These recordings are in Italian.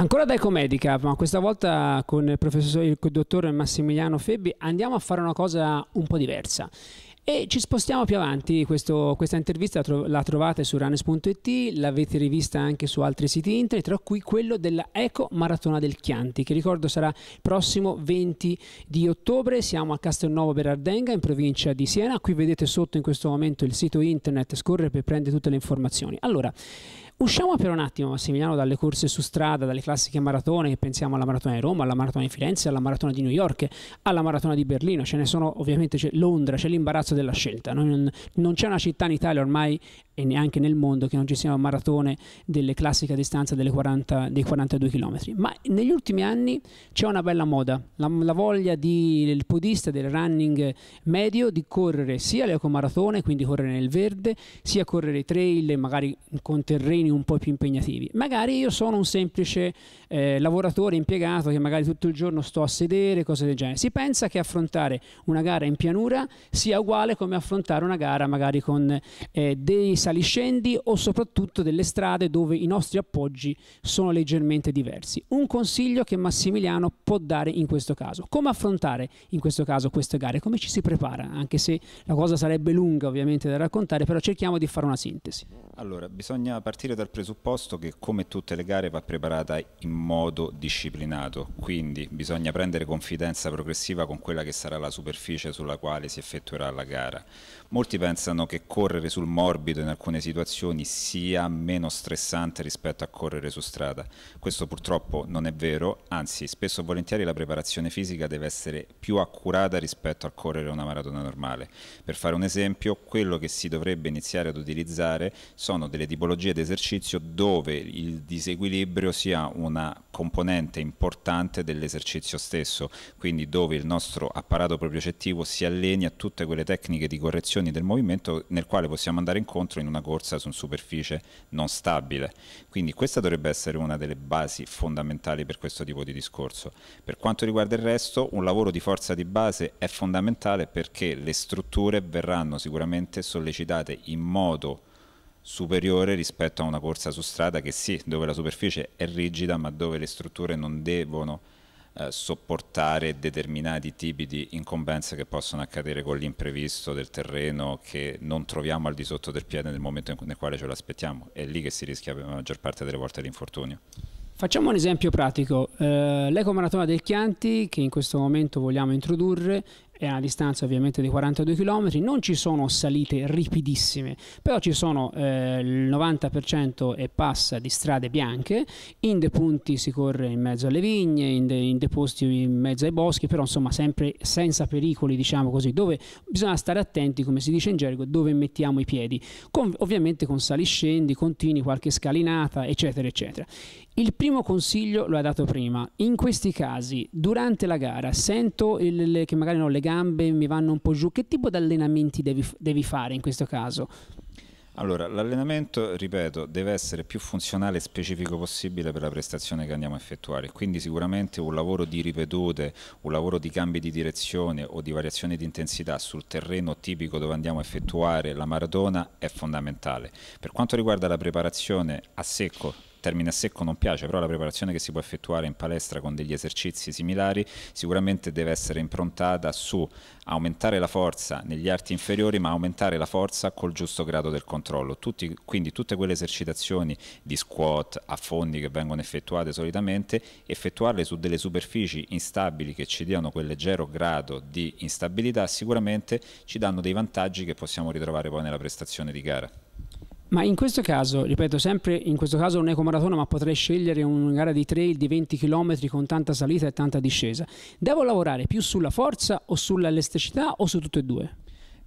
Ancora da Ecomedica, ma questa volta con il professor il dottor Massimiliano Febbi andiamo a fare una cosa un po' diversa. E ci spostiamo più avanti, Questo, questa intervista la trovate su runes.it, l'avete rivista anche su altri siti internet, tra cui quello della Eco Maratona del Chianti, che ricordo sarà il prossimo 20 di ottobre, siamo a Castelnuovo Berardenga in provincia di Siena, qui vedete sotto in questo momento il sito internet, scorre per prendere tutte le informazioni. Allora, Usciamo per un attimo, Massimiliano, dalle corse su strada, dalle classiche maratone, pensiamo alla maratona di Roma, alla maratona di Firenze, alla maratona di New York, alla maratona di Berlino, ce ne sono ovviamente, c'è Londra, c'è l'imbarazzo della scelta, non, non c'è una città in Italia ormai e neanche nel mondo che non ci siano maratone delle classiche distanze delle 40, dei 42 km. Ma negli ultimi anni c'è una bella moda, la, la voglia di, del podista, del running medio, di correre sia le ecomaratone, quindi correre nel verde, sia correre i trail, magari con terreni un po' più impegnativi. Magari io sono un semplice eh, lavoratore impiegato che magari tutto il giorno sto a sedere, cose del genere. Si pensa che affrontare una gara in pianura sia uguale come affrontare una gara magari con eh, dei salti saliscendi o soprattutto delle strade dove i nostri appoggi sono leggermente diversi. Un consiglio che Massimiliano può dare in questo caso. Come affrontare in questo caso queste gare? Come ci si prepara? Anche se la cosa sarebbe lunga ovviamente da raccontare, però cerchiamo di fare una sintesi. Allora, bisogna partire dal presupposto che come tutte le gare va preparata in modo disciplinato, quindi bisogna prendere confidenza progressiva con quella che sarà la superficie sulla quale si effettuerà la gara. Molti pensano che correre sul morbido in alcune situazioni sia meno stressante rispetto a correre su strada. Questo purtroppo non è vero, anzi spesso e volentieri la preparazione fisica deve essere più accurata rispetto a correre una maratona normale. Per fare un esempio, quello che si dovrebbe iniziare ad utilizzare sono delle tipologie di esercizio dove il disequilibrio sia una componente importante dell'esercizio stesso, quindi dove il nostro apparato propriocettivo si alleni a tutte quelle tecniche di correzione del movimento nel quale possiamo andare incontro in una corsa su superficie non stabile. Quindi questa dovrebbe essere una delle basi fondamentali per questo tipo di discorso. Per quanto riguarda il resto, un lavoro di forza di base è fondamentale perché le strutture verranno sicuramente sollecitate in modo superiore rispetto a una corsa su strada che sì, dove la superficie è rigida, ma dove le strutture non devono eh, sopportare determinati tipi di incombenze che possono accadere con l'imprevisto del terreno che non troviamo al di sotto del piede nel momento nel quale ce l'aspettiamo. È lì che si rischia la maggior parte delle volte l'infortunio. Facciamo un esempio pratico. Eh, L'ecomaratona del Chianti, che in questo momento vogliamo introdurre, è a una distanza ovviamente di 42 km, non ci sono salite ripidissime, però ci sono eh, il 90% e passa di strade bianche, in dei punti si corre in mezzo alle vigne, in, de, in posti in mezzo ai boschi, però insomma sempre senza pericoli, diciamo così, dove bisogna stare attenti, come si dice in gergo, dove mettiamo i piedi, con, ovviamente con saliscendi continui, qualche scalinata, eccetera, eccetera. Il primo consiglio lo ha dato prima. In questi casi, durante la gara, sento il, che magari no, le gambe mi vanno un po' giù. Che tipo di allenamenti devi, devi fare in questo caso? Allora, l'allenamento, ripeto, deve essere più funzionale e specifico possibile per la prestazione che andiamo a effettuare, quindi sicuramente un lavoro di ripetute, un lavoro di cambi di direzione o di variazione di intensità sul terreno tipico dove andiamo a effettuare la maratona è fondamentale. Per quanto riguarda la preparazione a secco termine a secco non piace, però la preparazione che si può effettuare in palestra con degli esercizi similari sicuramente deve essere improntata su aumentare la forza negli arti inferiori, ma aumentare la forza col giusto grado del controllo. Tutti, quindi tutte quelle esercitazioni di squat a fondi che vengono effettuate solitamente, effettuarle su delle superfici instabili che ci diano quel leggero grado di instabilità sicuramente ci danno dei vantaggi che possiamo ritrovare poi nella prestazione di gara. Ma in questo caso, ripeto sempre, in questo caso non è un'ecomaratona, ma potrei scegliere una gara di trail di 20 km con tanta salita e tanta discesa. Devo lavorare più sulla forza o sull'elasticità o su tutte e due?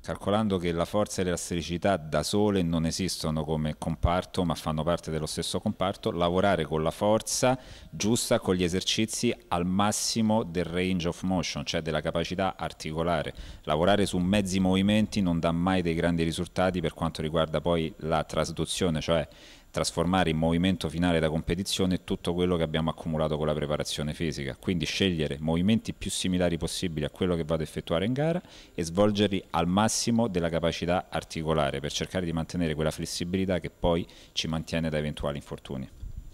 calcolando che la forza e l'elasticità da sole non esistono come comparto ma fanno parte dello stesso comparto, lavorare con la forza giusta con gli esercizi al massimo del range of motion, cioè della capacità articolare. Lavorare su mezzi movimenti non dà mai dei grandi risultati per quanto riguarda poi la trasduzione, cioè trasformare in movimento finale da competizione tutto quello che abbiamo accumulato con la preparazione fisica, quindi scegliere movimenti più similari possibili a quello che vado a effettuare in gara e svolgerli al massimo della capacità articolare per cercare di mantenere quella flessibilità che poi ci mantiene da eventuali infortuni.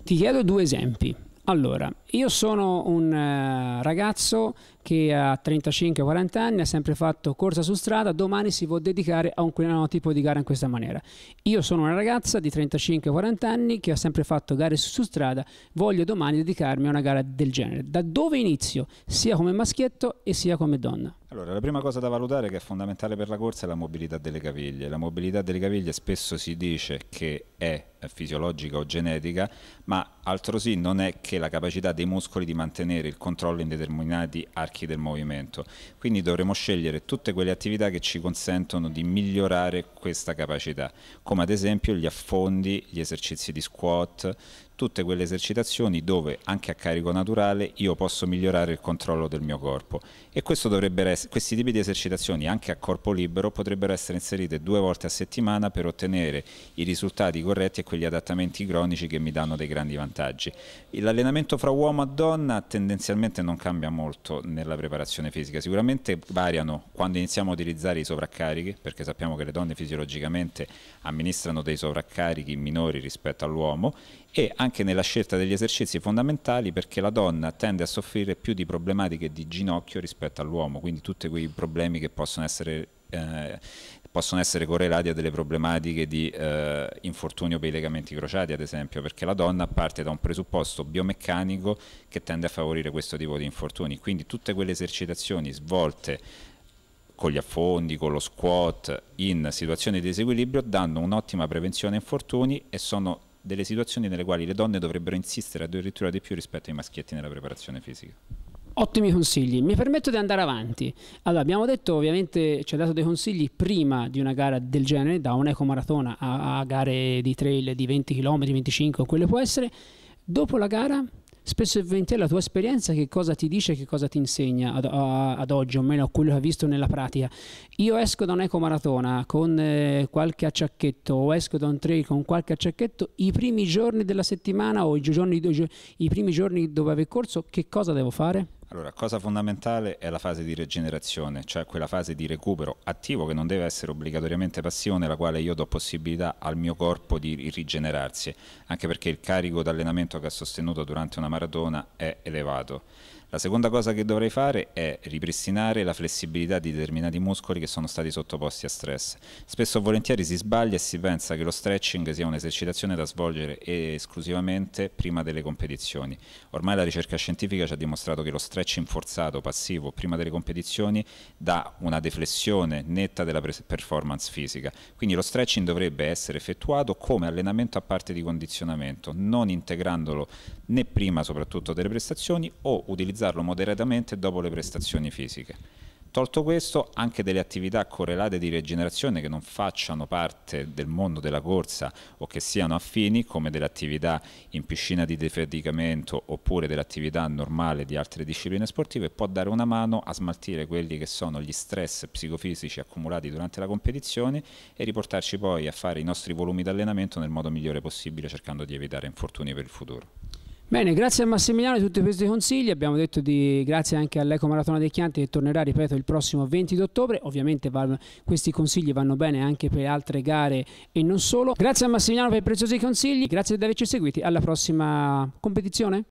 Ti chiedo due esempi. Allora, io sono un eh, ragazzo che ha 35-40 anni ha sempre fatto corsa su strada, domani si può dedicare a un tipo di gara in questa maniera. Io sono una ragazza di 35-40 anni che ha sempre fatto gare su, su strada, voglio domani dedicarmi a una gara del genere. Da dove inizio? Sia come maschietto e sia come donna. Allora, la prima cosa da valutare che è fondamentale per la corsa è la mobilità delle caviglie. La mobilità delle caviglie spesso si dice che è fisiologica o genetica, ma altrosì non è che la capacità dei muscoli di mantenere il controllo in determinati archi del movimento. Quindi dovremo scegliere tutte quelle attività che ci consentono di migliorare questa capacità, come ad esempio gli affondi, gli esercizi di squat, tutte quelle esercitazioni dove anche a carico naturale io posso migliorare il controllo del mio corpo e essere, questi tipi di esercitazioni anche a corpo libero potrebbero essere inserite due volte a settimana per ottenere i risultati corretti e quegli adattamenti cronici che mi danno dei grandi vantaggi. L'allenamento fra uomo e donna tendenzialmente non cambia molto nella preparazione fisica, sicuramente variano quando iniziamo a utilizzare i sovraccarichi perché sappiamo che le donne fisiologicamente amministrano dei sovraccarichi minori rispetto all'uomo e anche anche nella scelta degli esercizi fondamentali perché la donna tende a soffrire più di problematiche di ginocchio rispetto all'uomo, quindi tutti quei problemi che possono essere eh, possono essere correlati a delle problematiche di eh, infortunio per i legamenti crociati, ad esempio, perché la donna parte da un presupposto biomeccanico che tende a favorire questo tipo di infortuni. Quindi tutte quelle esercitazioni svolte con gli affondi, con lo squat, in situazioni di disequilibrio, danno un'ottima prevenzione a infortuni e sono delle situazioni nelle quali le donne dovrebbero insistere addirittura di più rispetto ai maschietti nella preparazione fisica. Ottimi consigli, mi permetto di andare avanti. Allora, abbiamo detto ovviamente, ci ha dato dei consigli prima di una gara del genere, da un'ecomaratona a, a gare di trail di 20 km, 25 o quello può essere. Dopo la gara, spesso e volentieri la tua esperienza che cosa ti dice, che cosa ti insegna ad, a, ad oggi, o meno a quello che hai visto nella pratica. Io esco da un'ecomaratona con eh, qualche acciacchetto o esco da un trail con qualche acciacchetto, i primi giorni della settimana o i, giorni, i primi giorni dove avevo corso, che cosa devo fare? Allora, cosa fondamentale è la fase di rigenerazione, cioè quella fase di recupero attivo che non deve essere obbligatoriamente passivo, nella quale io do possibilità al mio corpo di rigenerarsi, anche perché il carico d'allenamento che ha sostenuto durante una maratona è elevato la seconda cosa che dovrei fare è ripristinare la flessibilità di determinati muscoli che sono stati sottoposti a stress. Spesso volentieri si sbaglia e si pensa che lo stretching sia un'esercitazione da svolgere esclusivamente prima delle competizioni. Ormai la ricerca scientifica ci ha dimostrato che lo stretching forzato, passivo, prima delle competizioni dà una deflessione netta della performance fisica. Quindi lo stretching dovrebbe essere effettuato come allenamento a parte di condizionamento, non integrandolo né prima soprattutto delle prestazioni o utilizzando utilizzarlo moderatamente dopo le prestazioni fisiche. Tolto questo, anche delle attività correlate di rigenerazione che non facciano parte del mondo della corsa o che siano affini, come delle attività in piscina di defaticamento oppure dell'attività normale di altre discipline sportive, può dare una mano a smaltire quelli che sono gli stress psicofisici accumulati durante la competizione e riportarci poi a fare i nostri volumi di allenamento nel modo migliore possibile cercando di evitare infortuni per il futuro. Bene, grazie a Massimiliano di tutti questi consigli, abbiamo detto di grazie anche all'Eco Maratona dei Chianti che tornerà, ripeto, il prossimo 20 ottobre, ovviamente va, questi consigli vanno bene anche per altre gare e non solo. Grazie a Massimiliano per i preziosi consigli, grazie di averci seguiti, alla prossima competizione.